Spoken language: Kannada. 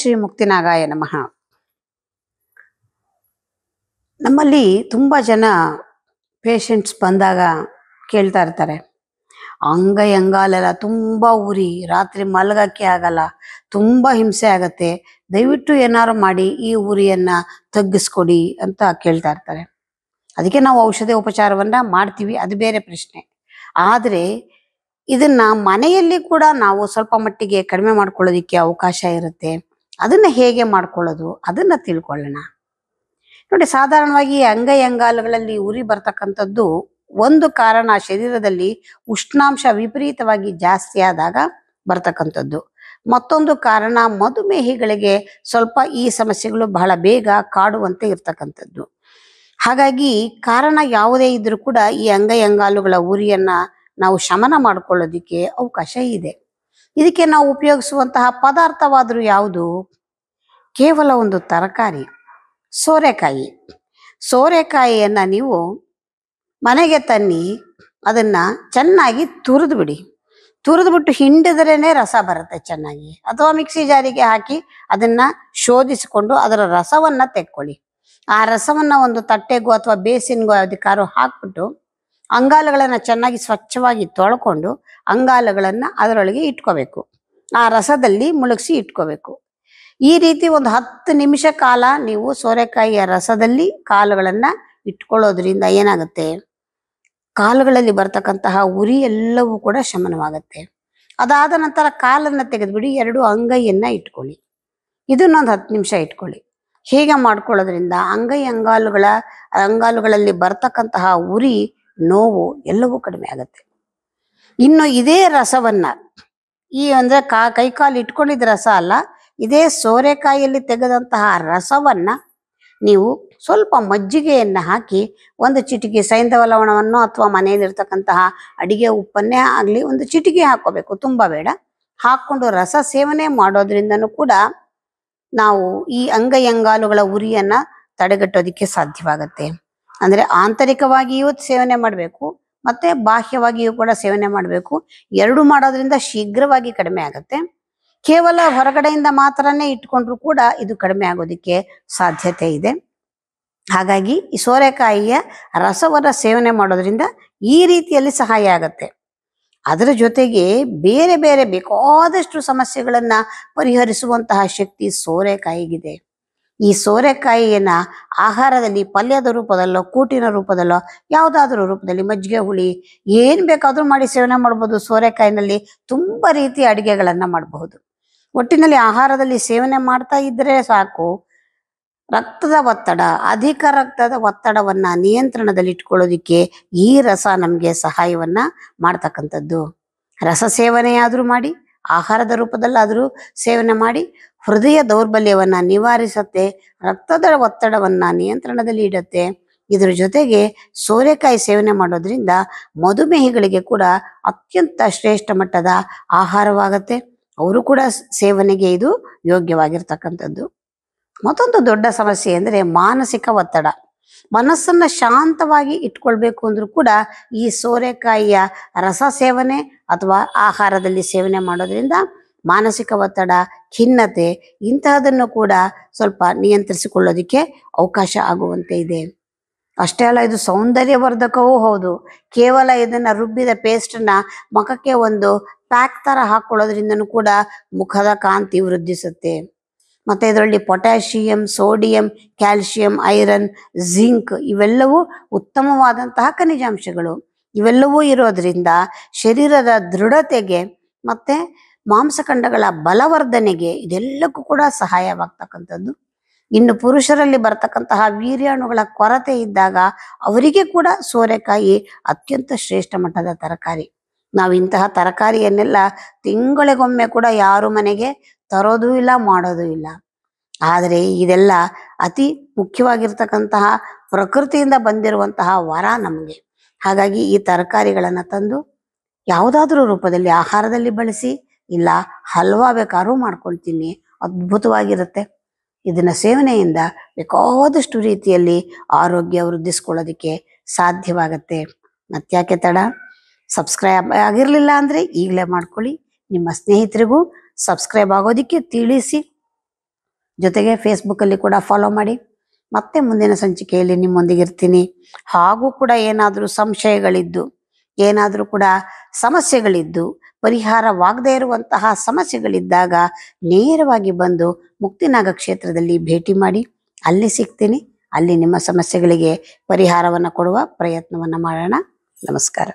ಶ್ರೀ ಮುಕ್ತಿನಾಗಾಯ ನಮಃ ನಮ್ಮಲ್ಲಿ ತುಂಬ ಜನ ಪೇಷಂಟ್ಸ್ ಬಂದಾಗ ಕೇಳ್ತಾ ಇರ್ತಾರೆ ಅಂಗಯಂಗಾಲೆಲ್ಲ ತುಂಬಾ ತುಂಬ ಉರಿ ರಾತ್ರಿ ಮಲಗಕ್ಕೆ ಆಗಲ್ಲ ತುಂಬ ಹಿಂಸೆ ಆಗತ್ತೆ ದಯವಿಟ್ಟು ಏನಾರು ಮಾಡಿ ಈ ಉರಿಯನ್ನ ತಗ್ಗಿಸ್ಕೊಡಿ ಅಂತ ಕೇಳ್ತಾ ಇರ್ತಾರೆ ಅದಕ್ಕೆ ನಾವು ಔಷಧಿ ಉಪಚಾರವನ್ನ ಮಾಡ್ತೀವಿ ಅದು ಬೇರೆ ಪ್ರಶ್ನೆ ಆದ್ರೆ ಇದನ್ನ ಮನೆಯಲ್ಲಿ ಕೂಡ ನಾವು ಸ್ವಲ್ಪ ಮಟ್ಟಿಗೆ ಕಡಿಮೆ ಮಾಡ್ಕೊಳ್ಳೋದಿಕ್ಕೆ ಅವಕಾಶ ಇರುತ್ತೆ ಅದನ್ನು ಹೇಗೆ ಮಾಡ್ಕೊಳ್ಳೋದು ಅದನ್ನು ತಿಳ್ಕೊಳ್ಳೋಣ ನೋಡಿ ಸಾಧಾರಣವಾಗಿ ಅಂಗೈ ಅಂಗಾಲುಗಳಲ್ಲಿ ಉರಿ ಬರ್ತಕ್ಕಂಥದ್ದು ಒಂದು ಕಾರಣ ಶರೀರದಲ್ಲಿ ಉಷ್ಣಾಂಶ ವಿಪರೀತವಾಗಿ ಜಾಸ್ತಿ ಆದಾಗ ಬರ್ತಕ್ಕಂಥದ್ದು ಮತ್ತೊಂದು ಕಾರಣ ಮಧುಮೇಹಿಗಳಿಗೆ ಸ್ವಲ್ಪ ಈ ಸಮಸ್ಯೆಗಳು ಬಹಳ ಬೇಗ ಕಾಡುವಂತೆ ಇರ್ತಕ್ಕಂಥದ್ದು ಹಾಗಾಗಿ ಕಾರಣ ಯಾವುದೇ ಇದ್ರೂ ಕೂಡ ಈ ಅಂಗೈ ಅಂಗಾಲುಗಳ ಉರಿಯನ್ನ ನಾವು ಶಮನ ಮಾಡ್ಕೊಳ್ಳೋದಿಕ್ಕೆ ಅವಕಾಶ ಇದೆ ಇದಕ್ಕೆ ನಾವು ಉಪಯೋಗಿಸುವಂತಹ ಪದಾರ್ಥವಾದರೂ ಯಾವುದು ಕೇವಲ ಒಂದು ತರಕಾರಿ ಸೋರೆಕಾಯಿ ಸೋರೆಕಾಯಿಯನ್ನು ನೀವು ಮನೆಗೆ ತನ್ನಿ ಅದನ್ನು ಚೆನ್ನಾಗಿ ತುರಿದು ಬಿಡಿ ತುರಿದ್ಬಿಟ್ಟು ಹಿಂಡಿದ್ರೇ ರಸ ಬರುತ್ತೆ ಚೆನ್ನಾಗಿ ಅಥವಾ ಮಿಕ್ಸಿ ಜಾರಿಗೆ ಹಾಕಿ ಅದನ್ನು ಶೋಧಿಸಿಕೊಂಡು ಅದರ ರಸವನ್ನು ತೆಕ್ಕೊಳ್ಳಿ ಆ ರಸವನ್ನು ಒಂದು ತಟ್ಟೆಗೋ ಅಥವಾ ಬೇಸಿನ್ಗೋ ಅದಕ್ಕಾರು ಹಾಕ್ಬಿಟ್ಟು ಅಂಗಾಲುಗಳನ್ನು ಚೆನ್ನಾಗಿ ಸ್ವಚ್ಛವಾಗಿ ತೊಳ್ಕೊಂಡು ಅಂಗಾಲುಗಳನ್ನು ಅದರೊಳಗೆ ಇಟ್ಕೋಬೇಕು ಆ ರಸದಲ್ಲಿ ಮುಳುಗಿಸಿ ಇಟ್ಕೋಬೇಕು ಈ ರೀತಿ ಒಂದು ಹತ್ತು ನಿಮಿಷ ಕಾಲ ನೀವು ಸೋರೆಕಾಯಿಯ ರಸದಲ್ಲಿ ಕಾಲುಗಳನ್ನು ಇಟ್ಕೊಳ್ಳೋದ್ರಿಂದ ಏನಾಗುತ್ತೆ ಕಾಲುಗಳಲ್ಲಿ ಬರ್ತಕ್ಕಂತಹ ಉರಿ ಎಲ್ಲವೂ ಕೂಡ ಶಮನವಾಗುತ್ತೆ ಅದಾದ ನಂತರ ಕಾಲನ್ನು ತೆಗೆದುಬಿಡಿ ಎರಡು ಅಂಗೈಯನ್ನು ಇಟ್ಕೊಳ್ಳಿ ಇದನ್ನೊಂದು ಹತ್ತು ನಿಮಿಷ ಇಟ್ಕೊಳ್ಳಿ ಹೇಗೆ ಮಾಡ್ಕೊಳ್ಳೋದ್ರಿಂದ ಅಂಗೈ ಅಂಗಾಲುಗಳ ಅಂಗಾಲುಗಳಲ್ಲಿ ಬರ್ತಕ್ಕಂತಹ ಉರಿ ನೋವು ಎಲ್ಲವೂ ಕಡಿಮೆ ಆಗುತ್ತೆ ಇನ್ನು ಇದೇ ರಸವನ್ನ ಈ ಅಂದ್ರೆ ಕಾ ಕೈಕಾಲು ಇಟ್ಕೊಂಡಿದ್ದ ರಸ ಅಲ್ಲ ಇದೇ ಸೋರೆಕಾಯಿಯಲ್ಲಿ ತೆಗೆದಂತಹ ರಸವನ್ನ ನೀವು ಸ್ವಲ್ಪ ಮಜ್ಜಿಗೆಯನ್ನು ಹಾಕಿ ಒಂದು ಚಿಟಿಕೆ ಸೈಂಧವ ಲವಣವನ್ನು ಅಥವಾ ಮನೆಯಲ್ಲಿರ್ತಕ್ಕಂತಹ ಅಡಿಗೆ ಉಪ್ಪನ್ನೇ ಆಗಲಿ ಒಂದು ಚಿಟಿಕೆ ಹಾಕೋಬೇಕು ತುಂಬ ಬೇಡ ಹಾಕ್ಕೊಂಡು ರಸ ಸೇವನೆ ಮಾಡೋದ್ರಿಂದನೂ ಕೂಡ ನಾವು ಈ ಅಂಗಯಂಗಾಲುಗಳ ಉರಿಯನ್ನು ತಡೆಗಟ್ಟೋದಕ್ಕೆ ಸಾಧ್ಯವಾಗುತ್ತೆ ಅಂದರೆ ಆಂತರಿಕವಾಗಿಯೂ ಸೇವನೆ ಮಾಡಬೇಕು ಮತ್ತೆ ಬಾಹ್ಯವಾಗಿಯೂ ಕೂಡ ಸೇವನೆ ಮಾಡಬೇಕು ಎರಡು ಮಾಡೋದ್ರಿಂದ ಶೀಘ್ರವಾಗಿ ಕಡಿಮೆ ಆಗುತ್ತೆ ಕೇವಲ ಹೊರಗಡೆಯಿಂದ ಮಾತ್ರನೇ ಇಟ್ಕೊಂಡ್ರು ಕೂಡ ಇದು ಕಡಿಮೆ ಆಗೋದಕ್ಕೆ ಸಾಧ್ಯತೆ ಇದೆ ಹಾಗಾಗಿ ಈ ಸೋರೆಕಾಯಿಯ ರಸವನ್ನು ಸೇವನೆ ಮಾಡೋದ್ರಿಂದ ಈ ರೀತಿಯಲ್ಲಿ ಸಹಾಯ ಆಗುತ್ತೆ ಅದರ ಜೊತೆಗೆ ಬೇರೆ ಬೇರೆ ಬೇಕಾದಷ್ಟು ಸಮಸ್ಯೆಗಳನ್ನು ಪರಿಹರಿಸುವಂತಹ ಶಕ್ತಿ ಸೋರೆಕಾಯಿಗಿದೆ ಈ ಸೋರೆಕಾಯಿಯನ್ನ ಆಹಾರದಲ್ಲಿ ಪಲ್ಯದ ರೂಪದಲ್ಲೋ ಕೂಟಿನ ರೂಪದಲ್ಲೋ ಯಾವುದಾದ್ರೂ ರೂಪದಲ್ಲಿ ಮಜ್ಜಿಗೆ ಹುಳಿ ಏನ್ ಬೇಕಾದ್ರೂ ಮಾಡಿ ಸೇವನೆ ಮಾಡಬಹುದು ಸೋರೆಕಾಯಿನಲ್ಲಿ ತುಂಬಾ ರೀತಿಯ ಅಡಿಗೆಗಳನ್ನ ಮಾಡಬಹುದು ಒಟ್ಟಿನಲ್ಲಿ ಆಹಾರದಲ್ಲಿ ಸೇವನೆ ಮಾಡ್ತಾ ಇದ್ರೆ ಸಾಕು ರಕ್ತದ ಒತ್ತಡ ಅಧಿಕ ರಕ್ತದ ಒತ್ತಡವನ್ನ ನಿಯಂತ್ರಣದಲ್ಲಿ ಇಟ್ಕೊಳ್ಳೋದಿಕ್ಕೆ ಈ ರಸ ನಮ್ಗೆ ಸಹಾಯವನ್ನ ಮಾಡ್ತಕ್ಕಂಥದ್ದು ರಸ ಸೇವನೆಯಾದ್ರೂ ಮಾಡಿ ಆಹಾರದ ರೂಪದಲ್ಲಾದರೂ ಸೇವನೆ ಮಾಡಿ ಹೃದಯ ದೌರ್ಬಲ್ಯವನ್ನು ನಿವಾರಿಸುತ್ತೆ ರಕ್ತದ ಒತ್ತಡವನ್ನು ನಿಯಂತ್ರಣದಲ್ಲಿ ಇಡುತ್ತೆ ಇದರ ಜೊತೆಗೆ ಸೋರೆಕಾಯಿ ಸೇವನೆ ಮಾಡೋದ್ರಿಂದ ಮಧುಮೇಹಿಗಳಿಗೆ ಕೂಡ ಅತ್ಯಂತ ಶ್ರೇಷ್ಠ ಮಟ್ಟದ ಆಹಾರವಾಗುತ್ತೆ ಅವರು ಕೂಡ ಸೇವನೆಗೆ ಇದು ಯೋಗ್ಯವಾಗಿರ್ತಕ್ಕಂಥದ್ದು ಮತ್ತೊಂದು ದೊಡ್ಡ ಸಮಸ್ಯೆ ಅಂದರೆ ಮಾನಸಿಕ ಒತ್ತಡ ಮನಸ್ಸನ್ನ ಶಾಂತವಾಗಿ ಇಟ್ಕೊಳ್ಬೇಕು ಅಂದ್ರೂ ಕೂಡ ಈ ಸೋರೆಕಾಯಿಯ ರಸ ಸೇವನೆ ಅಥವಾ ಆಹಾರದಲ್ಲಿ ಸೇವನೆ ಮಾಡೋದ್ರಿಂದ ಮಾನಸಿಕ ಒತ್ತಡ ಖಿನ್ನತೆ ಇಂತಹದನ್ನು ಕೂಡ ಸ್ವಲ್ಪ ನಿಯಂತ್ರಿಸಿಕೊಳ್ಳೋದಕ್ಕೆ ಅವಕಾಶ ಆಗುವಂತೆ ಇದೆ ಅಷ್ಟೇ ಅಲ್ಲ ಇದು ಸೌಂದರ್ಯವರ್ಧಕವೂ ಹೌದು ಕೇವಲ ಇದನ್ನು ರುಬ್ಬಿದ ಪೇಸ್ಟನ್ನ ಮುಖಕ್ಕೆ ಒಂದು ಪ್ಯಾಕ್ ಥರ ಹಾಕ್ಕೊಳ್ಳೋದ್ರಿಂದನೂ ಕೂಡ ಮುಖದ ಕಾಂತಿ ವೃದ್ಧಿಸುತ್ತೆ ಮತ್ತು ಇದರಲ್ಲಿ potassium sodium calcium iron zinc ಇವೆಲ್ಲವೂ ಉತ್ತಮವಾದಂತಹ ಖನಿಜಾಂಶಗಳು ಇವೆಲ್ಲವೂ ಇರೋದರಿಂದ ಶರೀರದ ದೃಢತೆಗೆ ಮತ್ತು ಮಾಂಸಖಂಡಗಳ ಬಲವರ್ಧನೆಗೆ ಇದೆಲ್ಲಕ್ಕೂ ಕೂಡ ಸಹಾಯವಾಗ್ತಕ್ಕಂಥದ್ದು ಇನ್ನು ಪುರುಷರಲ್ಲಿ ಬರ್ತಕ್ಕಂತಹ ವೀರ್ಯಾಣುಗಳ ಕೊರತೆ ಇದ್ದಾಗ ಅವರಿಗೆ ಕೂಡ ಸೋರೆಕಾಯಿ ಅತ್ಯಂತ ಶ್ರೇಷ್ಠ ಮಟ್ಟದ ತರಕಾರಿ ನಾವು ಇಂತಹ ತರಕಾರಿಯನ್ನೆಲ್ಲ ತಿಂಗಳಿಗೊಮ್ಮೆ ಕೂಡ ಯಾರು ಮನೆಗೆ ತರೋದೂ ಇಲ್ಲ ಮಾಡೋದು ಇಲ್ಲ ಆದರೆ ಇದೆಲ್ಲ ಅತಿ ಮುಖ್ಯವಾಗಿರ್ತಕ್ಕಂತಹ ಪ್ರಕೃತಿಯಿಂದ ಬಂದಿರುವಂತಹ ವರ ನಮಗೆ ಹಾಗಾಗಿ ಈ ತರಕಾರಿಗಳನ್ನು ತಂದು ಯಾವುದಾದ್ರೂ ರೂಪದಲ್ಲಿ ಆಹಾರದಲ್ಲಿ ಬಳಸಿ ಇಲ್ಲ ಹಲ್ವಾ ಬೇಕಾದ್ರೂ ಮಾಡ್ಕೊಳ್ತೀನಿ ಅದ್ಭುತವಾಗಿರುತ್ತೆ ಇದನ್ನ ಸೇವನೆಯಿಂದ ಬೇಕಾದಷ್ಟು ರೀತಿಯಲ್ಲಿ ಆರೋಗ್ಯ ವೃದ್ಧಿಸ್ಕೊಳ್ಳೋದಕ್ಕೆ ಸಾಧ್ಯವಾಗತ್ತೆ ಮತ್ತ್ಯಾಕೆ ತಡ ಸಬ್ಸ್ಕ್ರೈಬ್ ಆಗಿರಲಿಲ್ಲ ಅಂದರೆ ಈಗಲೇ ಮಾಡ್ಕೊಳ್ಳಿ ನಿಮ್ಮ ಸ್ನೇಹಿತರಿಗೂ ಸಬ್ಸ್ಕ್ರೈಬ್ ಆಗೋದಕ್ಕೆ ತಿಳಿಸಿ ಜೊತೆಗೆ ಫೇಸ್ಬುಕ್ಕಲ್ಲಿ ಕೂಡ ಫಾಲೋ ಮಾಡಿ ಮತ್ತೆ ಮುಂದಿನ ಸಂಚಿಕೆಯಲ್ಲಿ ನಿಮ್ಮೊಂದಿಗೆ ಇರ್ತೀನಿ ಹಾಗೂ ಕೂಡ ಏನಾದರೂ ಸಂಶಯಗಳಿದ್ದು ಏನಾದರೂ ಕೂಡ ಸಮಸ್ಯೆಗಳಿದ್ದು ಪರಿಹಾರವಾಗದೇ ಇರುವಂತಹ ಸಮಸ್ಯೆಗಳಿದ್ದಾಗ ನೇರವಾಗಿ ಬಂದು ಮುಕ್ತಿನಾಗ ಕ್ಷೇತ್ರದಲ್ಲಿ ಭೇಟಿ ಮಾಡಿ ಅಲ್ಲಿ ಸಿಗ್ತೀನಿ ಅಲ್ಲಿ ನಿಮ್ಮ ಸಮಸ್ಯೆಗಳಿಗೆ ಪರಿಹಾರವನ್ನು ಕೊಡುವ ಪ್ರಯತ್ನವನ್ನು ಮಾಡೋಣ ನಮಸ್ಕಾರ